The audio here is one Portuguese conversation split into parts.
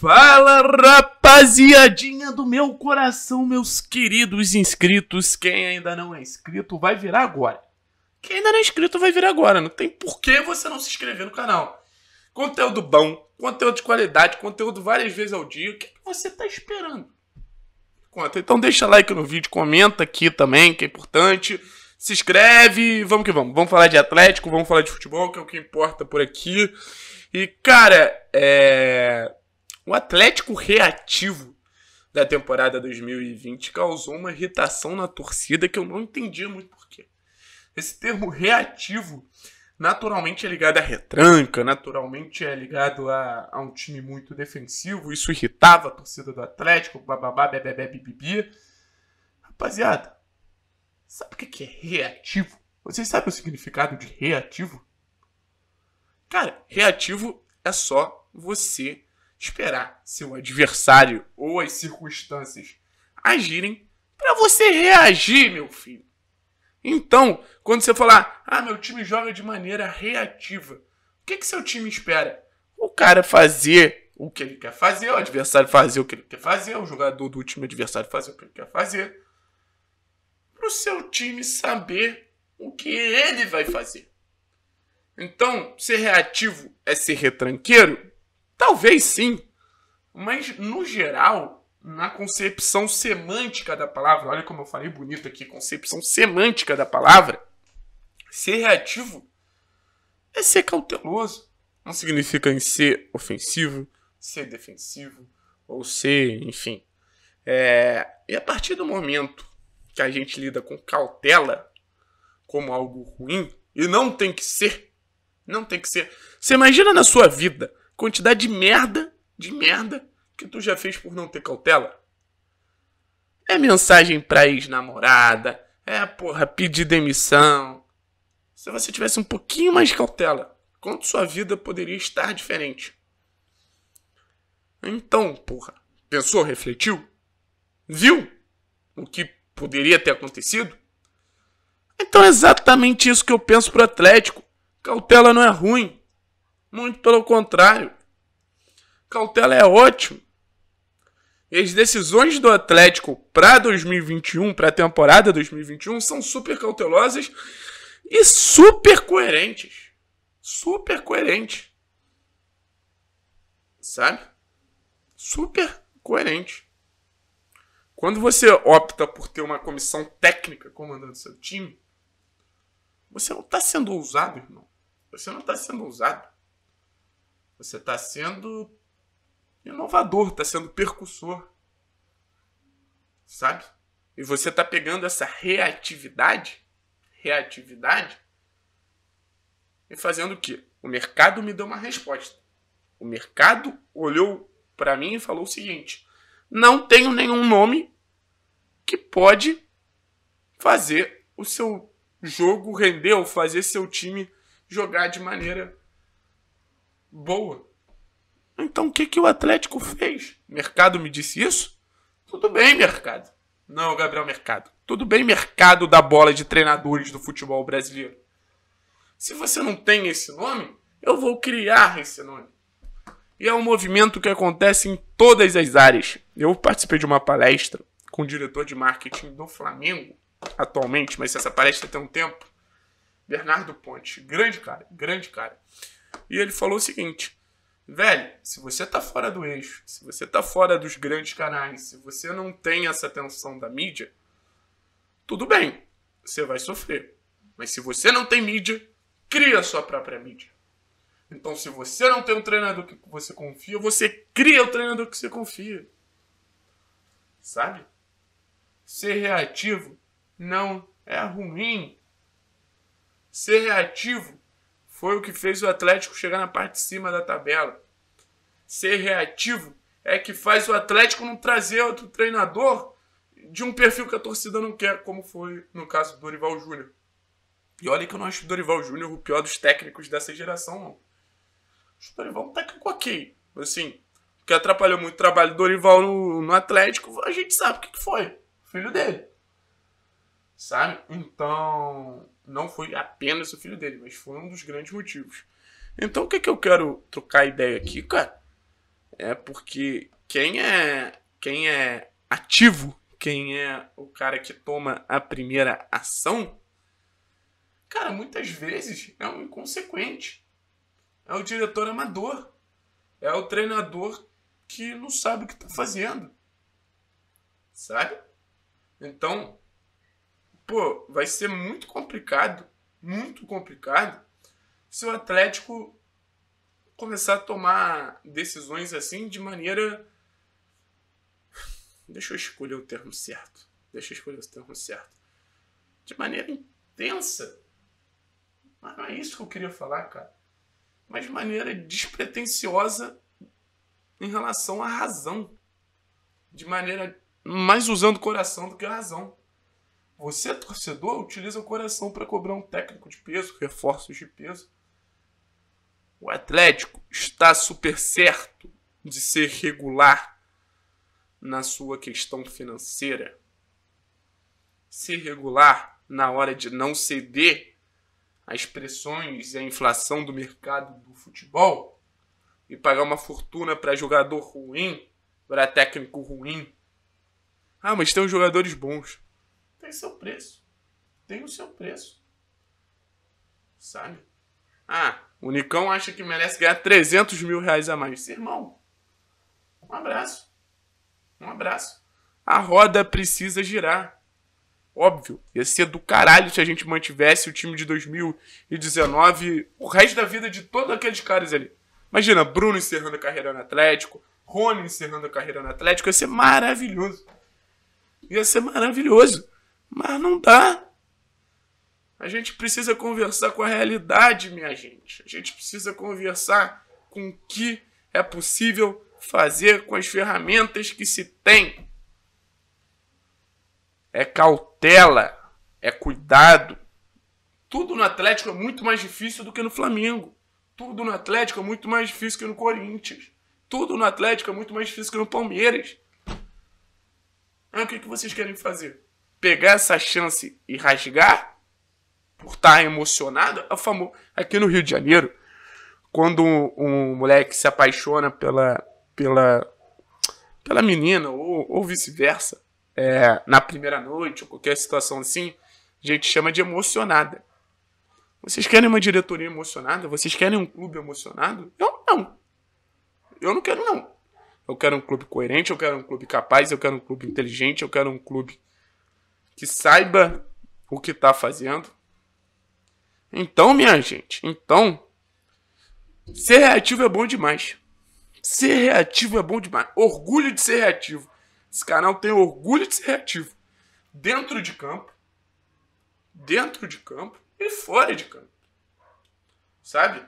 Fala rapaziadinha do meu coração, meus queridos inscritos. Quem ainda não é inscrito vai virar agora. Quem ainda não é inscrito vai virar agora. Não tem por que você não se inscrever no canal. Conteúdo bom, conteúdo de qualidade, conteúdo várias vezes ao dia. O que, você tá esperando? Conta. Então deixa like no vídeo, comenta aqui também, que é importante. Se inscreve, vamos que vamos. Vamos falar de Atlético, vamos falar de futebol, que é o que importa por aqui. E, cara, é o Atlético reativo da temporada 2020 causou uma irritação na torcida que eu não entendia muito porquê. Esse termo reativo naturalmente é ligado à retranca, naturalmente é ligado a, a um time muito defensivo, isso irritava a torcida do Atlético, bababá, bebebé, bibibi. Rapaziada, sabe o que é reativo? Vocês sabem o significado de reativo? Cara, reativo é só você esperar seu adversário ou as circunstâncias agirem para você reagir, meu filho. Então, quando você falar, ah, meu time joga de maneira reativa, o que, que seu time espera? O cara fazer o que ele quer fazer, o adversário fazer o que ele quer fazer, o jogador do time adversário fazer o que ele quer fazer, para o seu time saber o que ele vai fazer. Então, ser reativo é ser retranqueiro? Talvez sim, mas no geral, na concepção semântica da palavra, olha como eu falei bonito aqui, concepção semântica da palavra, ser reativo é ser cauteloso. Não significa em ser ofensivo, ser defensivo, ou ser, enfim. É... E a partir do momento que a gente lida com cautela como algo ruim, e não tem que ser, não tem que ser. Você imagina na sua vida quantidade de merda, de merda, que tu já fez por não ter cautela. É mensagem pra ex-namorada, é, porra, pedir demissão. Se você tivesse um pouquinho mais de cautela, quanto sua vida poderia estar diferente? Então, porra, pensou, refletiu? Viu o que poderia ter acontecido? Então é exatamente isso que eu penso pro Atlético. Cautela não é ruim. Muito pelo contrário. Cautela é ótimo. E as decisões do Atlético para 2021, para a temporada 2021, são super cautelosas e super coerentes. Super coerentes. Sabe? Super coerente. Quando você opta por ter uma comissão técnica comandando seu time, você não está sendo ousado, irmão. Você não está sendo ousado. Você está sendo inovador, está sendo percussor. Sabe? E você está pegando essa reatividade, reatividade, e fazendo o quê? O mercado me deu uma resposta. O mercado olhou para mim e falou o seguinte: não tenho nenhum nome que pode fazer o seu jogo render ou fazer seu time jogar de maneira boa. Então o que, que o Atlético fez? Mercado me disse isso? Tudo bem, mercado. Não, Gabriel Mercado. Tudo bem, mercado da bola de treinadores do futebol brasileiro. Se você não tem esse nome, eu vou criar esse nome. E é um movimento que acontece em todas as áreas. Eu participei de uma palestra com o diretor de marketing do Flamengo, atualmente, mas essa palestra tem um tempo. Bernardo Ponte. Grande cara, grande cara. E ele falou o seguinte: velho, se você tá fora do eixo, se você tá fora dos grandes canais, se você não tem essa atenção da mídia, tudo bem, você vai sofrer. Mas se você não tem mídia, cria a sua própria mídia. Então, se você não tem um treinador que você confia, você cria o treinador que você confia. Sabe? Ser reativo não é ruim. Ser reativo foi o que fez o Atlético chegar na parte de cima da tabela. Ser reativo é que faz o Atlético não trazer outro treinador de um perfil que a torcida não quer, como foi no caso do Dorival Júnior. E olha que eu não acho o Dorival Júnior o pior dos técnicos dessa geração, não. Acho o Dorival um técnico ok. Assim, que atrapalhou muito o trabalho do Dorival no, no Atlético, a gente sabe o que, que foi. Filho dele. Sabe? Então, não foi apenas o filho dele, mas foi um dos grandes motivos. Então o que, é que eu quero trocar ideia aqui, cara? É porque quem é quem é ativo, quem é o cara que toma a primeira ação, cara, muitas vezes é um inconsequente. É o diretor amador. É o treinador que não sabe o que está fazendo. Sabe? Então, pô, vai ser muito complicado, muito complicado, se o Atlético começar a tomar decisões assim de maneira. Deixa eu escolher o termo certo. Deixa eu escolher o termo certo. De maneira intensa. Mas não é isso que eu queria falar, cara. Mas de maneira despretensiosa em relação à razão. De maneira mais usando o coração do que a razão. Você, torcedor, utiliza o coração para cobrar um técnico de peso, reforços de peso. O Atlético está super certo de ser regular na sua questão financeira. Ser regular na hora de não ceder às pressões e à inflação do mercado do futebol e pagar uma fortuna para jogador ruim, para técnico ruim. Ah, mas tem os jogadores bons tem seu preço. Tem o seu preço. Sabe? Ah, o Nicão acha que merece ganhar 300 mil reais a mais. Irmão, um abraço. Um abraço. A roda precisa girar. Óbvio, ia ser do caralho se a gente mantivesse o time de 2019 o resto da vida de todos aqueles caras ali. Imagina, Bruno encerrando a carreira no Atlético, Rony encerrando a carreira no Atlético, ia ser maravilhoso. Ia ser maravilhoso. Mas não dá. A gente precisa conversar com a realidade, minha gente. A gente precisa conversar com o que é possível fazer com as ferramentas que se tem. É cautela, é cuidado. Tudo no Atlético é muito mais difícil do que no Flamengo. Tudo no Atlético é muito mais difícil que no Corinthians. Tudo no Atlético é muito mais difícil que no Palmeiras. o que, que vocês querem fazer? pegar essa chance e rasgar por estar tá emocionado é o famoso. Aqui no Rio de Janeiro, quando um, um moleque se apaixona pela, pela, pela menina ou, ou vice-versa, é, na primeira noite ou qualquer situação assim, a gente chama de emocionada. Vocês querem uma diretoria emocionada? Vocês querem um clube emocionado? Eu não. Eu não quero, não. Eu quero um clube coerente, eu quero um clube capaz, eu quero um clube inteligente, eu quero um clube que saiba o que está fazendo. Então, minha gente, então, ser reativo é bom demais. Ser reativo é bom demais. Orgulho de ser reativo. Esse canal tem orgulho de ser reativo. Dentro de campo, dentro de campo e fora de campo. Sabe?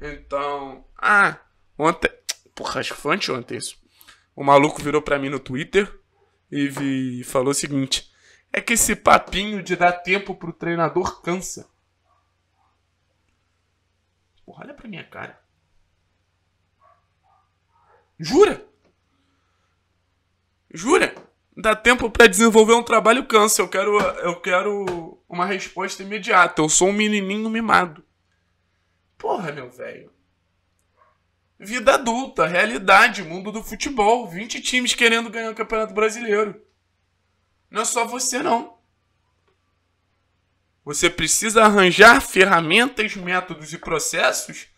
Então, ah, ontem, porra, acho que foi isso. O maluco virou pra mim no Twitter e vi, falou o seguinte: é que esse papinho de dar tempo pro treinador cansa. Porra, olha pra minha cara. Jura? Jura? Dá tempo para desenvolver um trabalho câncer. Eu quero, eu quero uma resposta imediata. Eu sou um menininho mimado. Porra, meu velho. Vida adulta, realidade, mundo do futebol. 20 times querendo ganhar o Campeonato Brasileiro. Não é só você, não. Você precisa arranjar ferramentas, métodos e processos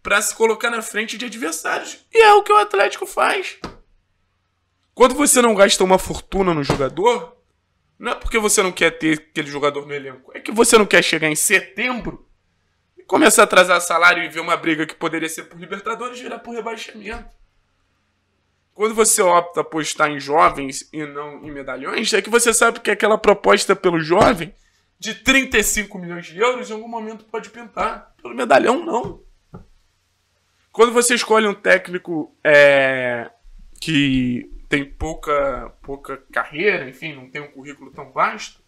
para se colocar na frente de adversários. E é o que o Atlético faz. Quando você não gasta uma fortuna no jogador, não é porque você não quer ter aquele jogador no elenco. É que você não quer chegar em setembro e começar a atrasar salário e ver uma briga que poderia ser por Libertadores virar por rebaixamento. Quando você opta apostar em jovens e não em medalhões, é que você sabe que aquela proposta pelo jovem de 35 milhões de euros em algum momento pode pintar. Pelo medalhão, não. Quando você escolhe um técnico é, que tem pouca, pouca carreira, enfim, não tem um currículo tão vasto,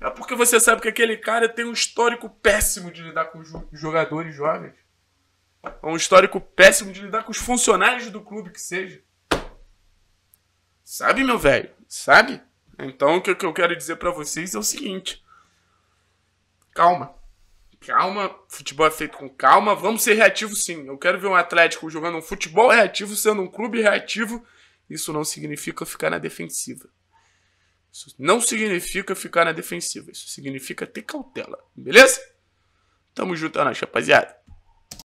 é porque você sabe que aquele cara tem um histórico péssimo de lidar com jogadores jovens. É um histórico péssimo de lidar com os funcionários do clube que seja. Sabe, meu velho? Sabe? Então, o que eu quero dizer para vocês é o seguinte: calma. Calma, futebol é feito com calma. Vamos ser reativos, sim. Eu quero ver um Atlético jogando um futebol reativo, sendo um clube reativo. Isso não significa ficar na defensiva. Isso não significa ficar na defensiva. Isso significa ter cautela, beleza? Tamo junto, é nós, rapaziada.